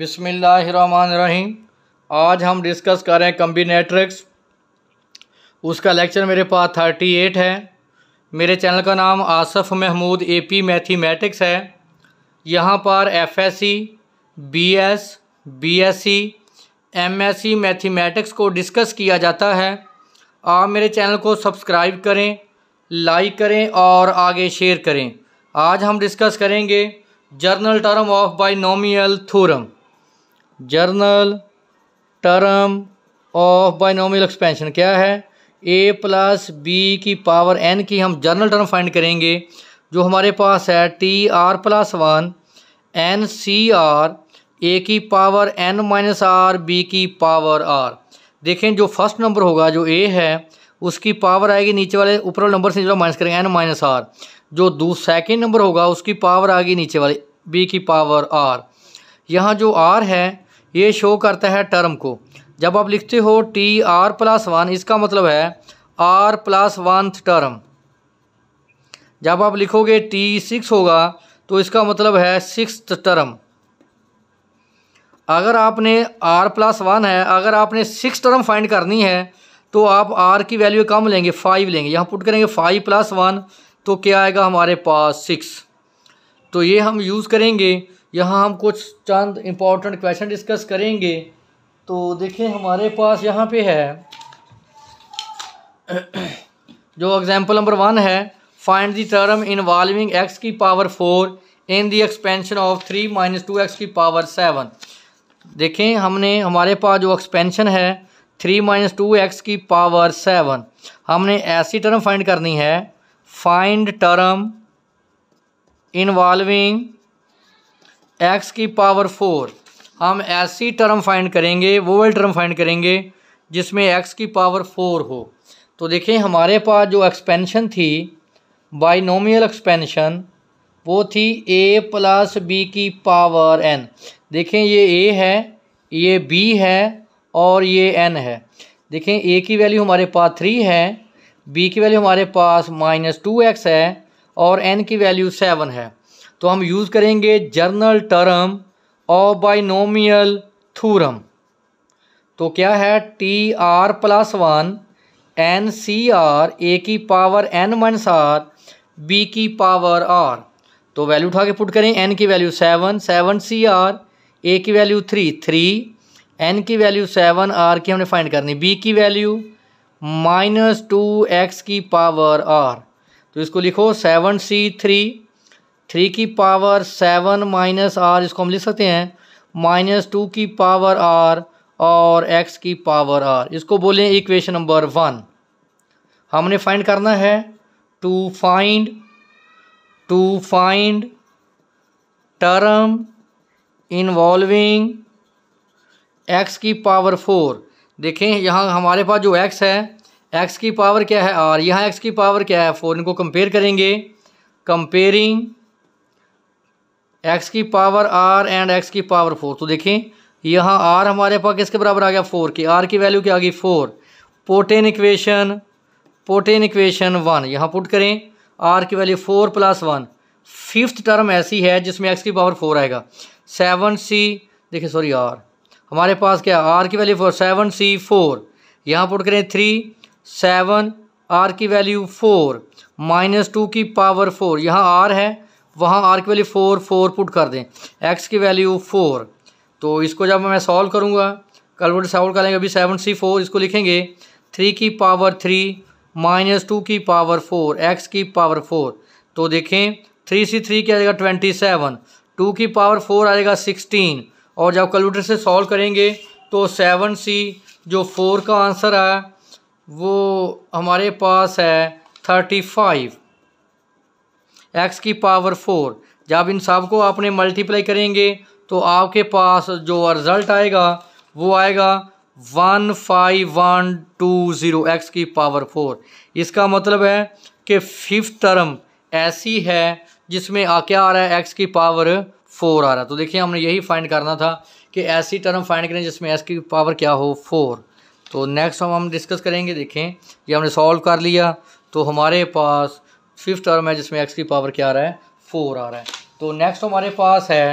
बिसमीम आज हम डिस्कस कर रहे हैं कम्बीनेट्रिक्स उसका लेक्चर मेरे पास थर्टी एट है मेरे चैनल का नाम Asaf Mahmood A P mathematics है यहाँ पर F S C B S B S C M S C mathematics को डिस्कस किया जाता है आप मेरे चैनल को सब्सक्राइब करें लाइक करें और आगे शेयर करें आज हम डिस्कस करेंगे general term of binomial theorem general term of binomial expansion क्या है ए प्लस बी की पावर एन की हम जर्नल टर्म फाइंड करेंगे जो हमारे पास है T r plus one n C r a की power n minus r b की पावर आर देखें जो फर्स्ट नंबर होगा जो ए है उसकी पावर आएगी नीचे वाले ऊपर वाले नंबर से जो माइनस करेंगे एन माइनस आर जो दो सेकेंड नंबर होगा उसकी पावर आएगी नीचे वाले बी की पावर आर यहाँ जो आर है ये शो करता है टर्म को जब आप लिखते हो टी आर प्लस वन इसका मतलब है आर प्लस वन टर्म जब आप लिखोगे टी सिक्स होगा तो इसका मतलब है सिक्स टर्म अगर आपने आर प्लस वन है अगर आपने सिक्स टर्म फाइंड करनी है तो आप आर की वैल्यू कम लेंगे फाइव लेंगे यहाँ पुट करेंगे फाइव प्लस वन तो क्या आएगा हमारे पास सिक्स तो ये हम यूज़ करेंगे यहाँ हम कुछ चंद इम्पॉर्टेंट क्वेश्चन डिस्कस करेंगे तो देखिए हमारे पास यहाँ पे है जो एग्जाम्पल नंबर वन है find the term involving x की power four in the expansion of three minus two x की पावर सेवन देखें हमने हमारे पास जो एक्सपेंशन है थ्री माइनस टू एक्स की पावर सेवन हमने ऐसी टर्म फाइंड करनी है फाइंड टर्म इन्वॉल्विंग एक्स की पावर फोर हम ऐसी टर्म फाइंड करेंगे वो वाली टर्म फाइंड करेंगे जिसमें एक्स की पावर फोर हो तो देखें हमारे पास जो एक्सपेंशन थी बाइनोमियल एक्सपेंशन वो थी ए प्लस बी की पावर एन देखें ये ए है ये बी है और ये एन है देखें ए की वैल्यू हमारे पास थ्री है बी की वैल्यू हमारे पास माइनस टू एक्स है और एन की वैल्यू सेवन है तो हम यूज़ करेंगे जर्नल टर्म ओबाइनोमियल थूरम तो क्या है T r plus one n C r a की power n minus r b की पावर आर तो वैल्यू उठा के पुट करें एन की value seven seven C r a की वैल्यू थ्री थ्री एन की वैल्यू सेवन आर की हमने फाइंड करनी बी की वैल्यू माइनस टू एक्स की पावर आर तो इसको लिखो सेवन सी थ्री थ्री की पावर सेवन माइनस आर इसको हम लिख सकते हैं माइनस टू की पावर आर और एक्स की पावर आर इसको बोलें इक्वेशन नंबर वन हमने फाइंड करना है to find to find term involving x की पावर फोर देखें यहाँ हमारे पास जो एक्स है एक्स की पावर क्या है आर यहाँ एक्स की पावर क्या है फोर इनको कंपेयर करेंगे कंपेयरिंग एक्स की पावर आर एंड एक्स की पावर फोर तो देखें यहाँ आर हमारे पास किसके बराबर आ गया फोर के आर की वैल्यू क्या आ गई four putting equation putting equation one यहाँ पुट करें आर की value four plus one fifth term ऐसी है जिसमें एक्स की पावर फोर आएगा सेवन सी देखिए सॉरी आर हमारे पास क्या आर की value four seven C four यहाँ पुट करें थ्री सेवन आर की वैल्यू फोर माइनस टू की पावर फोर यहाँ आर है वहाँ आर की वैल्यू फ़ोर फोर पुट कर दें एक्स की वैल्यू फ़ोर तो इसको जब मैं सॉल्व करूँगा कैलकुलेटर सॉल्व करेंगे अभी सेवन सी फोर इसको लिखेंगे थ्री की पावर थ्री माइनस टू की पावर फोर एक्स की पावर फोर तो देखें थ्री सी थ्री क्या आएगा ट्वेंटी सेवन टू की पावर फोर आएगा सिक्सटीन और जब कैलकुलेटर से सॉल्व करेंगे तो सेवन सी जो फोर का आंसर है वो हमारे पास है थर्टी फाइव एक्स की पावर फोर जब इन सब को आपने मल्टीप्लाई करेंगे तो आपके पास जो रिज़ल्ट आएगा वो आएगा one five one two zero x की पावर फोर इसका मतलब है कि फिफ्थ टर्म ऐसी है जिसमें आ क्या आ रहा है एक्स की पावर फोर आ रहा है तो देखिए हमने यही फाइंड करना था कि ऐसी टर्म फाइंड करें जिसमें एक्स की पावर क्या हो फोर तो नेक्स्ट हम हम डिस्कस करेंगे देखें ये हमने सॉल्व कर लिया तो हमारे पास फिफ्थ टर्म है जिसमें एक्स की पावर क्या आ रहा है फोर आ रहा है तो नेक्स्ट हमारे पास है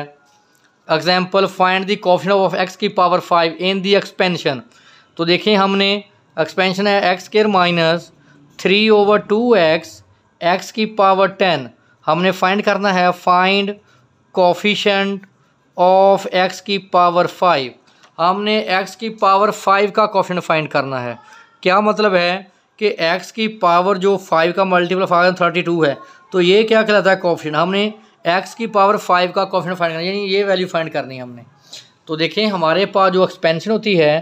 example find the coefficient of x की power five in the expansion तो देखें हमने एक्सपेंशन है x square minus three over two x x की पावर टेन हमने फाइंड करना है फाइंड कॉफिशेंट ऑफ एक्स की पावर फाइव हमने एक्स की पावर फाइव का कॉफिन फाइंड करना है क्या मतलब है कि x की पावर जो फाइव का मल्टीपल फाइव थर्टी टू है तो ये क्या कहलाता है कॉप्शन हमने x की पावर फाइव का कॉफिशन फाइंड करना यानी ये वैल्यू फाइंड करनी है हमने तो देखें हमारे पास जो एक्सपेंशन होती है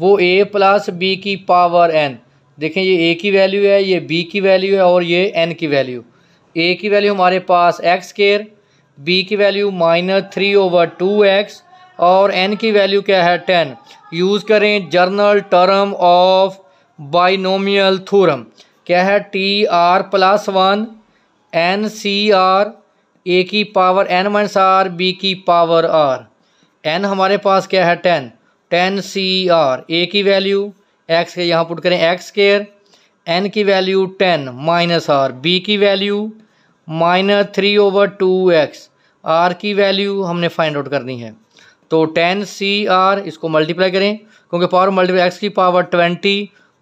वो a प्लस बी की पावर n देखें ये a की वैल्यू है ये b की वैल्यू है और ये n की वैल्यू a की वैल्यू हमारे पास एक्स केयर बी की value minus three over two x और एन की वैल्यू क्या है टेन यूज़ करें general term of binomial theorem क्या है T r plus one n C r a की power n minus r b की पावर आर एन हमारे पास क्या है ten ten c r a की वैल्यू एक्स के यहाँ पुट करें एक्स केयर एन की value ten minus r b की value minus three over two x r की वैल्यू हमने फाइंड आउट करनी है तो टेन सी आर इसको मल्टीप्लाई करें क्योंकि पावर मल्टीप्लाई एक्स की power twenty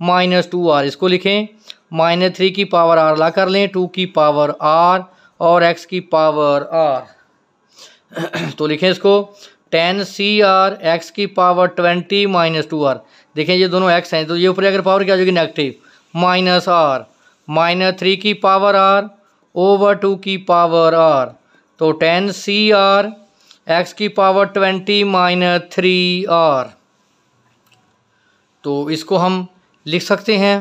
minus two r इसको लिखें माइनस थ्री की पावर आर ला कर लें टू की पावर आर और एक्स की पावर आर तो लिखें इसको टेन सी आर एक्स की power twenty minus two r देखें ये दोनों एक्स हैं तो ये ऊपर अगर पावर क्या हो जाएगी negative minus r minus three की पावर आर ओवर टू की पावर आर तो टेन सी आर एक्स की power twenty minus three r तो इसको हम लिख सकते हैं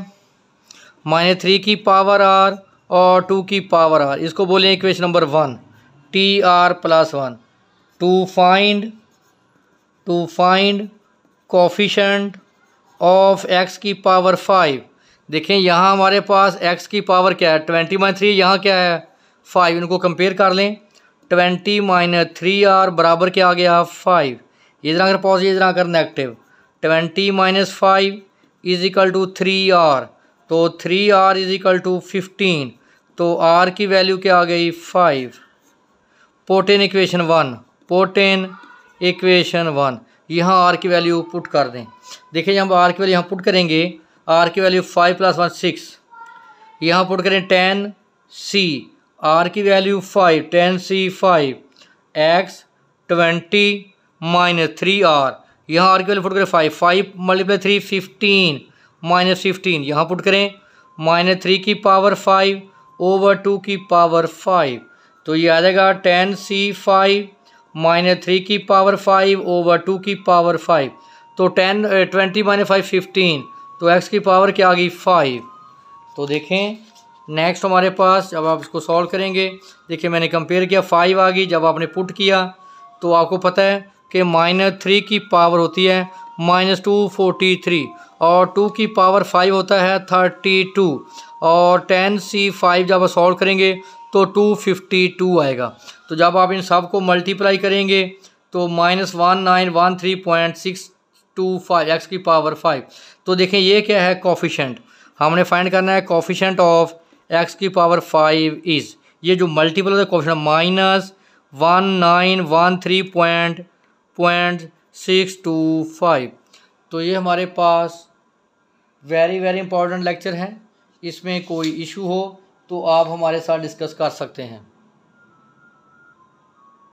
माइनस थ्री की पावर आर और टू की पावर आर इसको बोलें equation number one t r plus one to find to find coefficient of x की पावर फाइव देखें यहाँ हमारे पास एक्स की पावर क्या है ट्वेंटी माइनस थ्री यहाँ क्या है फाइव इनको कंपेयर कर लें ट्वेंटी माइनस थ्री आर बराबर क्या आ गया फाइव इधर अगर पॉजिटिव इधर अगर negative twenty minus five is equal to three r तो three r is equal to fifteen तो आर की वैल्यू क्या आ गई five put in equation one put in equation one यहाँ आर की वैल्यू पुट कर दें देखिए जब आर की वैल्यू यहाँ पुट करेंगे आर की value five plus one six यहाँ पुट करें टेन सी आर की value five ten c five x twenty minus three r यहाँ आर की वैल्यू पुट करें five five multiply three fifteen minus fifteen यहाँ put करें minus three की power five over two की power five तो ये आ जाएगा ten c five minus three की पावर फाइव ओवर टू की पावर फाइव तो ten twenty minus five fifteen तो एक्स की पावर क्या आ गई फाइव तो देखें नेक्स्ट हमारे पास जब आप इसको सॉल्व करेंगे देखिए मैंने कंपेयर किया फाइव आ गई जब आपने पुट किया तो आपको पता है कि माइनस थ्री की पावर होती है माइनस टू फोर्टी थ्री और टू की पावर फाइव होता है थर्टी टू और टेन सी फाइव जब सॉल्व करेंगे तो टू फिफ्टी टू आएगा तो जब आप इन सब को मल्टीप्लाई करेंगे तो minus one nine one three point six two five x की पावर फाइव तो देखें ये क्या है कॉफिशेंट हमने फाइंड करना है कॉफिशेंट ऑफ एक्स की पावर फाइव इज़ ये जो multiple coefficient minus one nine one three point point six two five तो ये हमारे पास वेरी वेरी इंपॉर्टेंट लेक्चर है इसमें कोई इशू हो तो आप हमारे साथ डिस्कस कर सकते हैं